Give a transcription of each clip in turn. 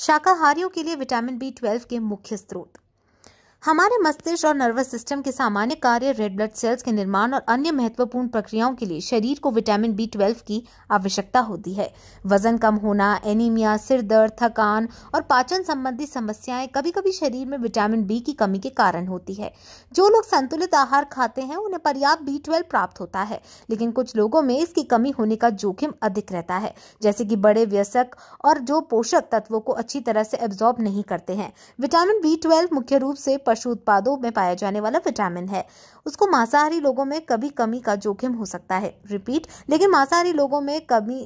शाकाहारियों के लिए vitamin B twelve के मुख्य स्रोत हमारे मस्तिष्क और नर्वस सिस्टम के सामान्य कार्य रेड ब्लड सेल्स के निर्माण और अन्य महत्वपूर्ण प्रक्रियाओं के लिए शरीर को विटामिन बी ट्वेल्व की आवश्यकता होती है वजन कम होना एनीमिया सिर दर्द थकान और पाचन संबंधी समस्याएं कभी कभी शरीर में विटामिन बी की कमी के कारण होती है जो लोग संतुलित आहार खाते हैं उन्हें पर्याप्त बी ट्वेल्व प्राप्त होता है लेकिन कुछ लोगों में इसकी कमी होने का जोखिम अधिक रहता है जैसे कि बड़े व्यसक और जो पोषक तत्वों को अच्छी तरह से एब्जॉर्ब नहीं करते हैं विटामिन बी ट्वेल्व मुख्य रूप से पशु उत्पादों में पाया जाने वाला विटामिन है उसको मांसाहारी लोगों में कभी कमी का जोखिम हो सकता है रिपीट लेकिन मांसाहारी लोगों में कमी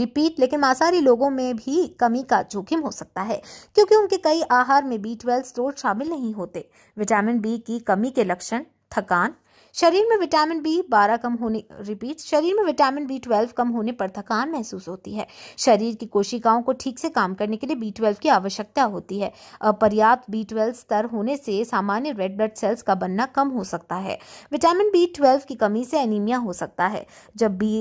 रिपीट लेकिन मांसाहारी लोगों में भी कमी का जोखिम हो सकता है क्योंकि उनके कई आहार में बी ट्वेल्व स्टोर शामिल नहीं होते विटामिन बी की कमी के लक्षण थकान शरीर में विटामिन बी बारह कम होने रिपीट शरीर में विटामिन बी ट्वेल्व कम होने पर थकान महसूस होती है शरीर की कोशिकाओं को ठीक से काम करने के लिए बी ट्वेल्व की आवश्यकता होती है अपर्याप्त बी ट्वेल्व स्तर होने से सामान्य रेड ब्लड सेल्स का बनना कम हो सकता है विटामिन बी ट्वेल्व की कमी से एनीमिया हो सकता है जब बी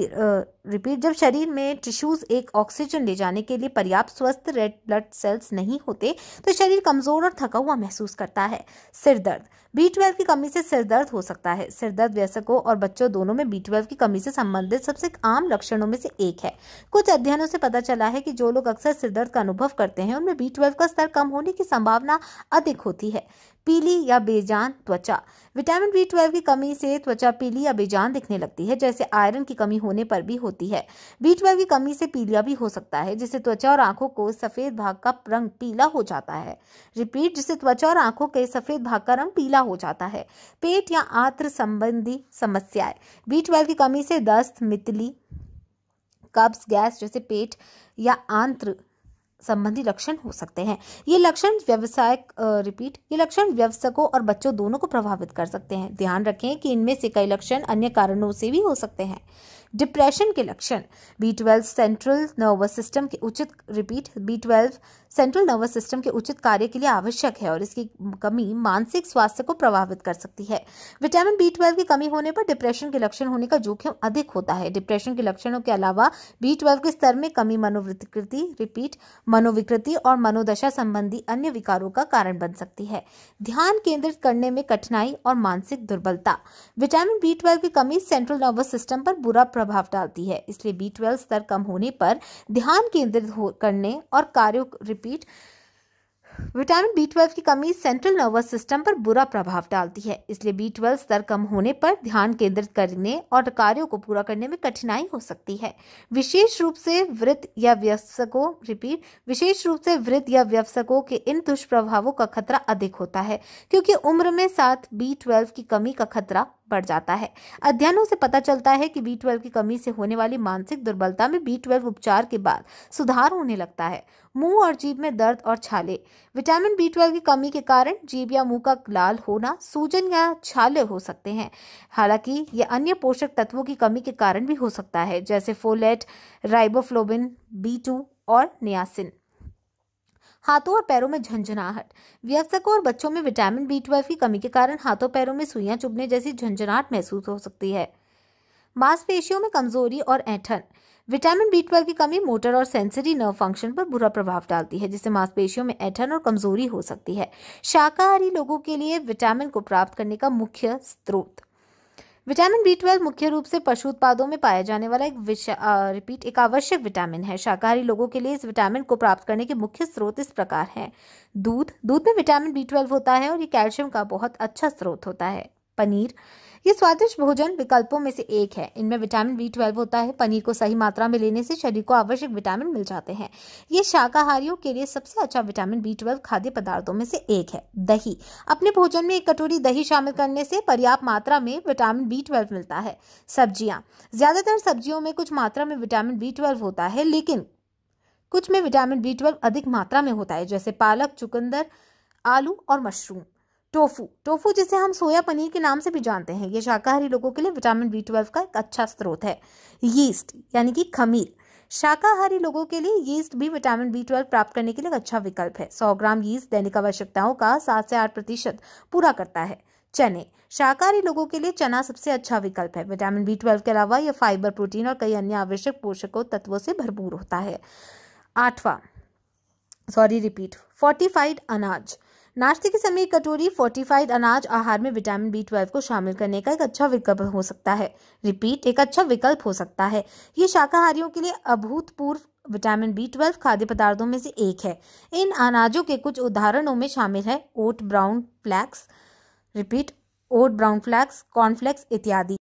रिपीट जब शरीर में टिश्यूज एक ऑक्सीजन ले जाने के लिए पर्याप्त स्वस्थ रेड ब्लड सेल्स नहीं होते तो शरीर कमजोर और थका हुआ महसूस करता है सिर दर्द बी ट्वेल्व की कमी से सिर दर्द हो सकता है सिरदर्द व्यसकों और बच्चों दोनों में बी ट्वेल्व की कमी से संबंधित सबसे आम लक्षणों में से एक है कुछ अध्ययनों से पता चला है कि जो लोग अक्सर सिरदर्द का अनुभव करते हैं उनमें बी ट्वेल्व का स्तर कम होने की संभावना अधिक होती है पीली या बेजान त्वचा विटामिन बी ट्वेल्व की कमी से त्वचा पीली या बेजान दिखने लगती है जैसे आयरन की कमी होने पर भी होती है बी ट्वेल्व की कमी से पीलिया भी हो सकता है जिससे त्वचा और आंखों को सफेद भाग का रंग पीला हो जाता है रिपीट जिससे त्वचा और आंखों के सफेद भाग का रंग पीला हो जाता है पेट या आत्र संबंधी समस्याएं बी ट्वेल्व की कमी से दस्त मितली कब्ज गैस जैसे पेट या आंत्र संबंधी लक्षण हो सकते हैं ये लक्षण व्यवसाय रिपीट ये लक्षण व्यवसायों और बच्चों दोनों को प्रभावित कर सकते हैं ध्यान रखें कि इनमें से कई लक्षण अन्य कारणों से भी हो सकते हैं डिप्रेशन के लक्षण B twelve central nervous system के उचित repeat B twelve central nervous system के उचित कार्य के लिए आवश्यक है और इसकी कमी मानसिक स्वास्थ्य को प्रभावित कर सकती है विटामिन बी ट्वेल्व की कमी होने पर डिप्रेशन के लक्षण होने का जोखिम अधिक होता है डिप्रेशन के लक्षणों के अलावा बी ट्वेल्व के स्तर में कमी मनोविकृति रिपीट मनोविकृति और मनोदशा संबंधी अन्य विकारों का कारण बन सकती है ध्यान केंद्रित करने में कठिनाई और मानसिक दुर्बलता विटामिन बी ट्वेल्व की कमी सेंट्रल नर्वस सिस्टम पर बुरा प्रभाव डालती है इसलिए बी ट्वेल्व स्तर कम होने पर ध्यान केंद्रित करने और कार्यों रिपीट विटामिन बी ट्वेल्व की कमी सेंट्रल नर्वस सिस्टम पर बुरा प्रभाव डालती है इसलिए बी ट्वेल्व स्तर कम होने पर ध्यान केंद्रित करने और कार्यों को पूरा करने में कठिनाई हो सकती है विशेष रूप से वृद्ध या व्यवसकों रिपीट विशेष रूप से वृद्ध या व्यवसकों के इन दुष्प्रभावों का खतरा अधिक होता है क्योंकि उम्र में साथ बी ट्वेल्व की कमी का खतरा पड़ जाता है अध्ययनों से पता चलता है कि बी की कमी से होने वाली मानसिक दुर्बलता में बी उपचार के बाद सुधार होने लगता है मुंह और जीभ में दर्द और छाले विटामिन बी ट्वेल्व की कमी के कारण जीभ या मुंह का लाल होना सूजन या छाले हो सकते हैं हालांकि यह अन्य पोषक तत्वों की कमी के कारण भी हो सकता है जैसे फोलेट राइबोफ्लोबिन बी टू और नियासिन हाथों और पैरों में झंझनाहट वयस्कों और बच्चों में विटामिन बी ट्वेल्व की कमी के कारण हाथों पैरों में सुइयां चुभने जैसी झंझनाहट महसूस हो सकती है मांसपेशियों में कमजोरी और ऐठन विटामिन बी ट्वेल्व की कमी मोटर और सेंसरी नर्व फंक्शन पर बुरा प्रभाव डालती है जिससे मांसपेशियों में ऐठन और कमजोरी हो सकती है शाकाहारी लोगों के लिए विटामिन को प्राप्त करने का मुख्य स्रोत विटामिन बी ट्वेल्व मुख्य रूप से पशु उत्पादों में पाया जाने वाला एक रिपीट एक आवश्यक विटामिन है शाकाहारी लोगों के लिए इस विटामिन को प्राप्त करने के मुख्य स्रोत इस प्रकार हैं दूध दूध में विटामिन बी ट्वेल्व होता है और ये कैल्शियम का बहुत अच्छा स्रोत होता है पनीर ये स्वादिष्ट भोजन विकल्पों में से एक है इनमें विटामिन बी ट्वेल्व होता है पनीर को सही मात्रा में लेने से शरीर को आवश्यक विटामिन मिल जाते हैं ये शाकाहारियों के लिए सबसे अच्छा विटामिन बी ट्वेल्व खाद्य पदार्थों में से एक है दही अपने भोजन में एक कटोरी दही शामिल करने से पर्याप्त मात्रा में विटामिन बी ट्वेल्व मिलता है सब्जियाँ ज्यादातर सब्जियों में कुछ मात्रा में विटामिन बी ट्वेल्व होता है लेकिन कुछ में विटामिन बी ट्वेल्व अधिक मात्रा में होता है जैसे पालक चुकंदर आलू और मशरूम टोफू टोफू जिसे हम सोया पनीर के नाम से भी जानते हैं ये शाकाहारी लोगों के लिए विटामिन बी ट्वेल्व का एक अच्छा स्रोत है यीस्ट यानी कि खमीर शाकाहारी लोगों के लिए यीस्ट भी विटामिन बी ट्वेल्व प्राप्त करने के लिए अच्छा विकल्प है सौ ग्राम यीस्ट दैनिक आवश्यकताओं का सात से आठ प्रतिशत पूरा करता है चने शाकाहारी लोगों के लिए चना सबसे अच्छा विकल्प है विटामिन बी ट्वेल्व के अलावा यह फाइबर प्रोटीन और कई अन्य आवश्यक पोषकों तत्वों से भरपूर होता है आठवां सॉरी रिपीट फोर्टिफाइड अनाज नाश्ते के समय कटोरी फोर्टिफाइड अनाज आहार में विटामिन बी ट्वेल्व को शामिल करने का एक अच्छा विकल्प हो सकता है रिपीट एक अच्छा विकल्प हो सकता है ये शाकाहारियों के लिए अभूतपूर्व विटामिन बी ट्वेल्व खाद्य पदार्थों में से एक है इन अनाजों के कुछ उदाहरणों में शामिल है oat brown flax repeat oat brown flax cornflakes इत्यादि